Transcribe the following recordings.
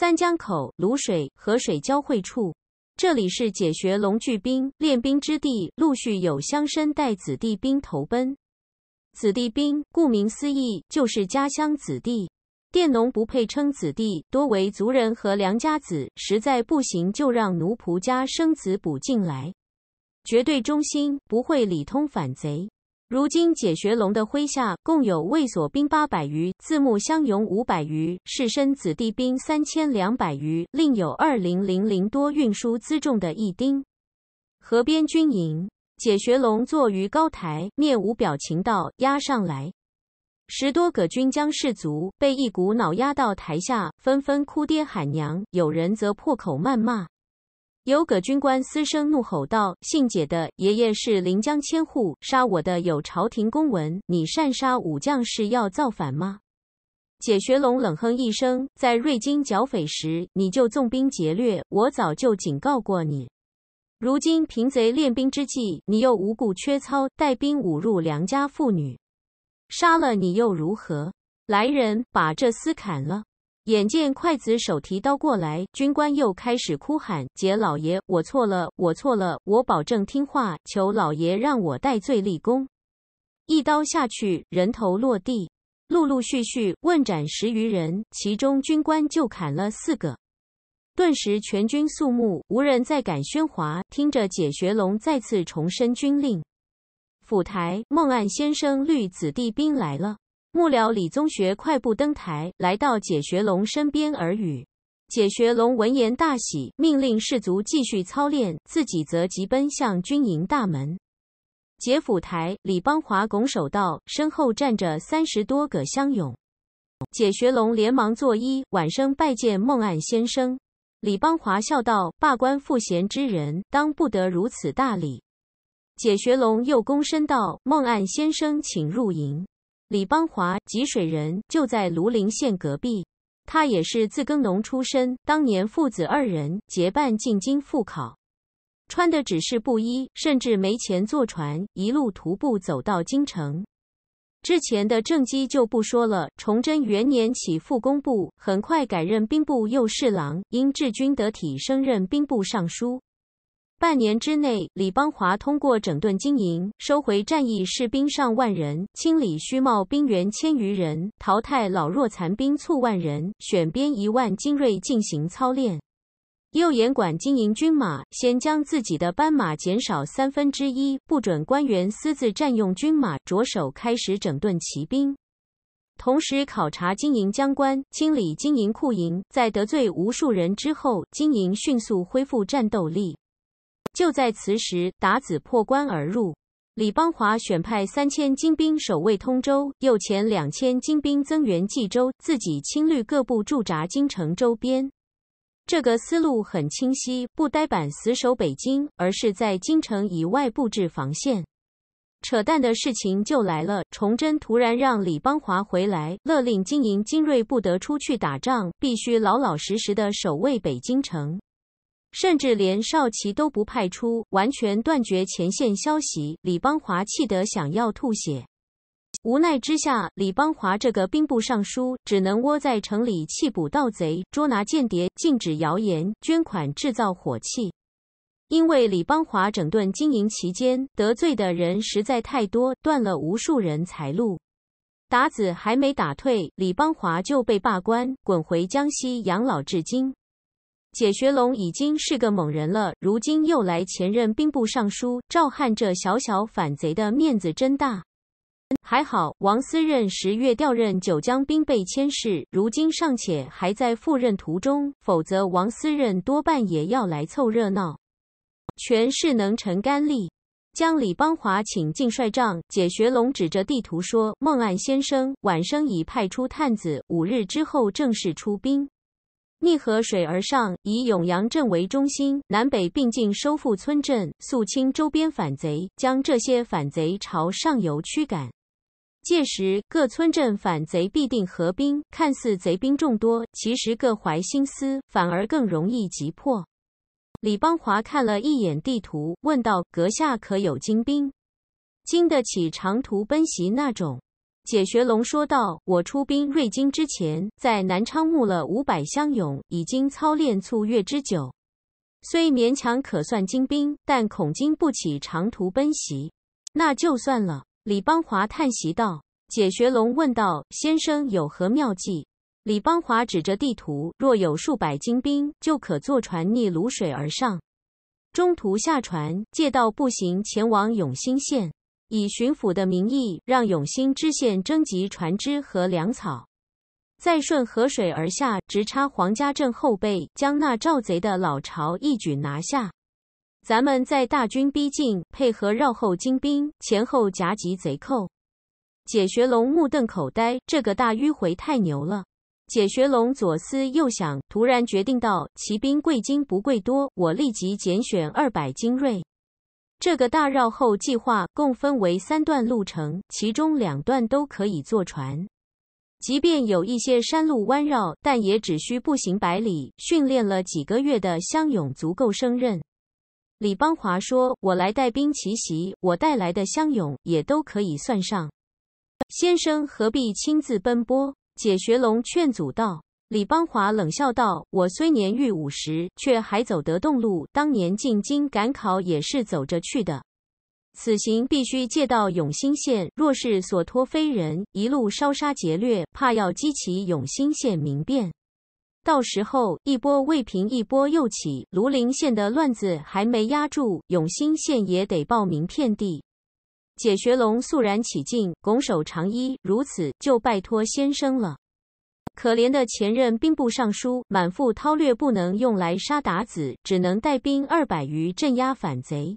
三江口卤水河水交汇处，这里是解学龙聚兵练兵之地。陆续有乡绅带子弟兵投奔。子弟兵顾名思义就是家乡子弟，佃农不配称子弟，多为族人和良家子。实在不行就让奴仆家生子补进来，绝对忠心，不会里通反贼。如今解学龙的麾下共有卫所兵八百余，字木乡勇五百余，士绅子弟兵三千两百余，另有二零零零多运输辎重的义丁。河边军营，解学龙坐于高台，面无表情道：“押上来！”十多个军将士卒被一股脑押到台下，纷纷哭爹喊娘，有人则破口谩骂。有葛军官嘶声怒吼道：“姓解的，爷爷是临江千户，杀我的有朝廷公文。你擅杀武将是要造反吗？”解学龙冷哼一声：“在瑞金剿匪时，你就纵兵劫掠，我早就警告过你。如今平贼练兵之际，你又无故缺操，带兵侮辱良家妇女，杀了你又如何？来人，把这厮砍了！”眼见筷子手提刀过来，军官又开始哭喊：“姐老爷，我错了，我错了，我保证听话，求老爷让我戴罪立功。”一刀下去，人头落地。陆陆续续问斩十余人，其中军官就砍了四个。顿时全军肃穆，无人再敢喧哗。听着解学龙再次重申军令：“府台孟岸先生率子弟兵来了。”幕僚李宗学快步登台，来到解学龙身边耳语。解学龙闻言大喜，命令士卒继续操练，自己则急奔向军营大门。解府台李邦华拱手道：“身后站着三十多个乡勇。”解学龙连忙作揖：“晚生拜见孟岸先生。”李邦华笑道：“罢官赋闲之人，当不得如此大礼。”解学龙又躬身道：“孟岸先生，请入营。”李邦华，吉水人，就在庐陵县隔壁。他也是自耕农出身，当年父子二人结伴进京赴考，穿的只是布衣，甚至没钱坐船，一路徒步走到京城。之前的政绩就不说了。崇祯元年起，副工部，很快改任兵部右侍郎，因治军得体，升任兵部尚书。半年之内，李邦华通过整顿经营，收回战役士兵上万人，清理虚冒兵员千余人，淘汰老弱残兵促万人，选编一万精锐进行操练。又严管经营军马，先将自己的班马减少三分之一，不准官员私自占用军马，着手开始整顿骑兵。同时考察经营将官，清理经营库营，在得罪无数人之后，经营迅速恢复战斗力。就在此时，达子破关而入。李邦华选派三千精兵守卫通州，又遣两千精兵增援冀州，自己亲率各部驻扎京城周边。这个思路很清晰，不呆板死守北京，而是在京城以外布置防线。扯淡的事情就来了，崇祯突然让李邦华回来，勒令金营精锐不得出去打仗，必须老老实实的守卫北京城。甚至连少奇都不派出，完全断绝前线消息。李邦华气得想要吐血，无奈之下，李邦华这个兵部尚书只能窝在城里，缉捕盗贼，捉拿间谍，禁止谣言，捐款制造火器。因为李邦华整顿经营期间得罪的人实在太多，断了无数人财路。打子还没打退，李邦华就被罢官，滚回江西养老至今。解学龙已经是个猛人了，如今又来前任兵部尚书赵汉这小小反贼的面子真大。还好王思任十月调任九江兵备佥事，如今尚且还在赴任途中，否则王思任多半也要来凑热闹。权势能成干力，将李邦华请进帅帐。解学龙指着地图说：“孟岸先生，晚生已派出探子，五日之后正式出兵。”逆河水而上，以永阳镇为中心，南北并进，收复村镇，肃清周边反贼，将这些反贼朝上游驱赶。届时，各村镇反贼必定合兵，看似贼兵众多，其实各怀心思，反而更容易击破。李邦华看了一眼地图，问道：“阁下可有精兵，经得起长途奔袭那种？”解学龙说道：“我出兵瑞金之前，在南昌募了五百乡勇，已经操练促月之久，虽勉强可算精兵，但恐经不起长途奔袭，那就算了。”李邦华叹息道。解学龙问道：“先生有何妙计？”李邦华指着地图：“若有数百精兵，就可坐船逆泸水而上，中途下船，借道步行前往永兴县。”以巡抚的名义，让永兴知县征集船只和粮草，再顺河水而下，直插黄家镇后背，将那赵贼的老巢一举拿下。咱们在大军逼近，配合绕后精兵前后夹击贼寇。解学龙目瞪口呆，这个大迂回太牛了！解学龙左思右想，突然决定道：“骑兵贵精不贵多，我立即拣选二百精锐。这个大绕后计划共分为三段路程，其中两段都可以坐船。即便有一些山路弯绕，但也只需步行百里。训练了几个月的乡勇足够胜任。李邦华说：“我来带兵奇袭，我带来的乡勇也都可以算上。”先生何必亲自奔波？解学龙劝阻道。李邦华冷笑道：“我虽年逾五十，却还走得动路。当年进京赶考也是走着去的。此行必须借道永兴县，若是所托非人，一路烧杀劫掠，怕要激起永兴县民变。到时候一波未平，一波又起，庐陵县的乱子还没压住，永兴县也得报名遍地。”解学龙肃然起敬，拱手长揖：“如此，就拜托先生了。”可怜的前任兵部尚书满腹韬略，不能用来杀鞑子，只能带兵二百余镇压反贼。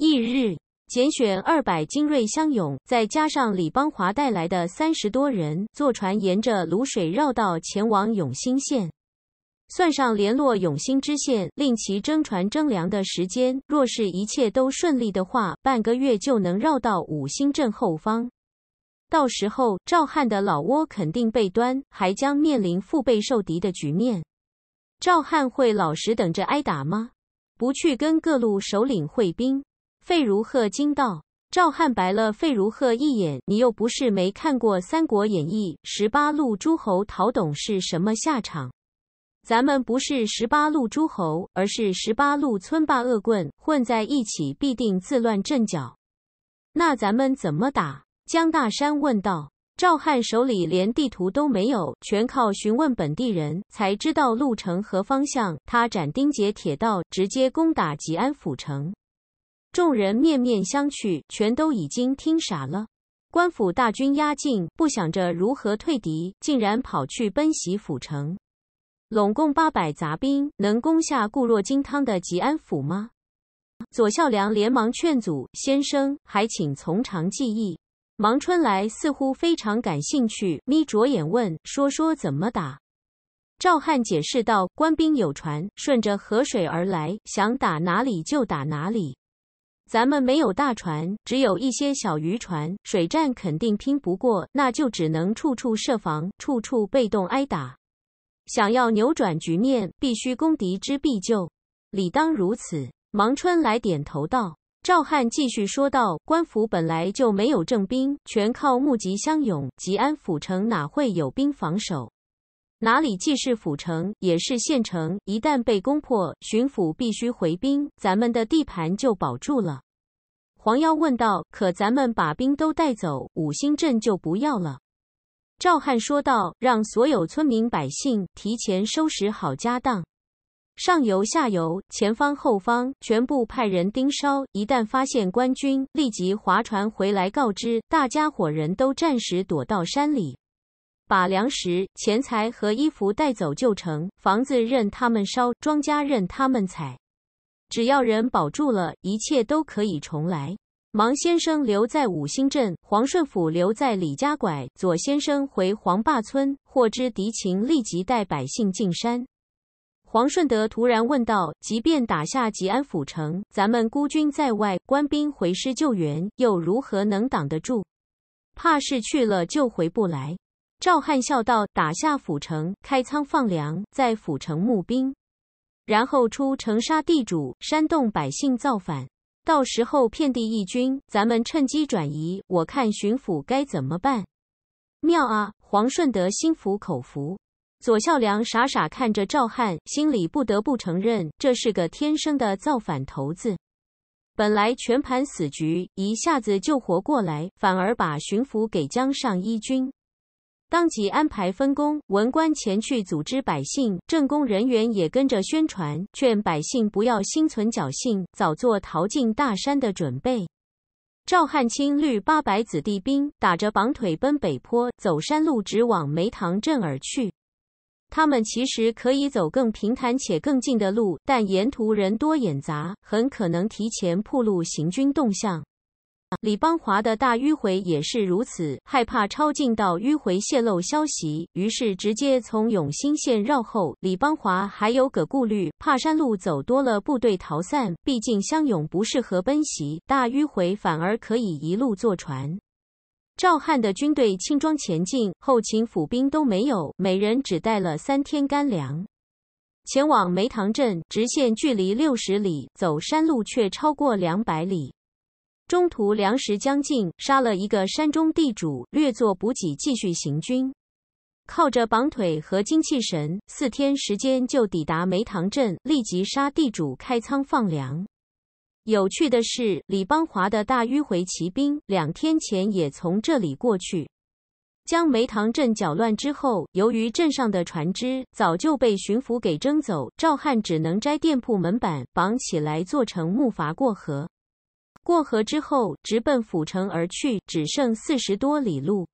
翌日，拣选二百精锐乡勇，再加上李邦华带来的三十多人，坐船沿着泸水绕道前往永兴县。算上联络永兴知县，令其征船征粮的时间，若是一切都顺利的话，半个月就能绕到五星镇后方。到时候赵汉的老窝肯定被端，还将面临腹背受敌的局面。赵汉会老实等着挨打吗？不去跟各路首领会兵？费如鹤惊道：“赵汉白了费如鹤一眼，你又不是没看过《三国演义》，十八路诸侯讨董是什么下场？咱们不是十八路诸侯，而是十八路村霸恶棍混在一起，必定自乱阵脚。那咱们怎么打？”江大山问道：“赵汉手里连地图都没有，全靠询问本地人才知道路程和方向。他斩钉截铁道，直接攻打吉安府城。”众人面面相觑，全都已经听傻了。官府大军压境，不想着如何退敌，竟然跑去奔袭府城。拢共八百杂兵，能攻下固若金汤的吉安府吗？左孝良连忙劝阻：“先生，还请从长计议。”王春来似乎非常感兴趣，眯着眼问：“说说怎么打？”赵汉解释道：“官兵有船，顺着河水而来，想打哪里就打哪里。咱们没有大船，只有一些小渔船，水战肯定拼不过，那就只能处处设防，处处被动挨打。想要扭转局面，必须攻敌之必救，理当如此。”王春来点头道。赵汉继续说道：“官府本来就没有正兵，全靠募集乡勇。吉安府城哪会有兵防守？哪里既是府城，也是县城，一旦被攻破，巡抚必须回兵，咱们的地盘就保住了。”黄妖问道：“可咱们把兵都带走，五星镇就不要了？”赵汉说道：“让所有村民百姓提前收拾好家当。”上游、下游、前方、后方，全部派人盯梢。一旦发现官军，立即划船回来告知大家伙。人都暂时躲到山里，把粮食、钱财和衣服带走就成。房子任他们烧，庄稼任他们采。只要人保住了一切都可以重来。王先生留在五星镇，黄顺府留在李家拐，左先生回黄坝村。获知敌情，立即带百姓进山。黄顺德突然问道：“即便打下吉安府城，咱们孤军在外，官兵回师救援又如何能挡得住？怕是去了就回不来。”赵汉笑道：“打下府城，开仓放粮，在府城募兵，然后出城杀地主，煽动百姓造反，到时候遍地义军，咱们趁机转移。我看巡抚该怎么办？”妙啊！黄顺德心服口服。左孝良傻傻看着赵汉，心里不得不承认，这是个天生的造反头子。本来全盘死局，一下子就活过来，反而把巡抚给江上一军。当即安排分工，文官前去组织百姓，政工人员也跟着宣传，劝百姓不要心存侥幸，早做逃进大山的准备。赵汉清率八百子弟兵，打着绑腿奔北坡，走山路，直往梅塘镇而去。他们其实可以走更平坦且更近的路，但沿途人多眼杂，很可能提前暴露行军动向。李邦华的大迂回也是如此，害怕抄近道迂回泄露消息，于是直接从永兴县绕后。李邦华还有个顾虑，怕山路走多了部队逃散，毕竟湘勇不适合奔袭，大迂回反而可以一路坐船。赵汉的军队轻装前进，后勤府兵都没有，每人只带了三天干粮，前往梅塘镇直线距离六十里，走山路却超过两百里。中途粮食将尽，杀了一个山中地主，略作补给，继续行军。靠着绑腿和精气神，四天时间就抵达梅塘镇，立即杀地主开仓放粮。有趣的是，李邦华的大迂回骑兵两天前也从这里过去，将梅塘镇搅乱之后，由于镇上的船只早就被巡抚给征走，赵汉只能摘店铺门板绑起来做成木筏过河。过河之后，直奔府城而去，只剩四十多里路。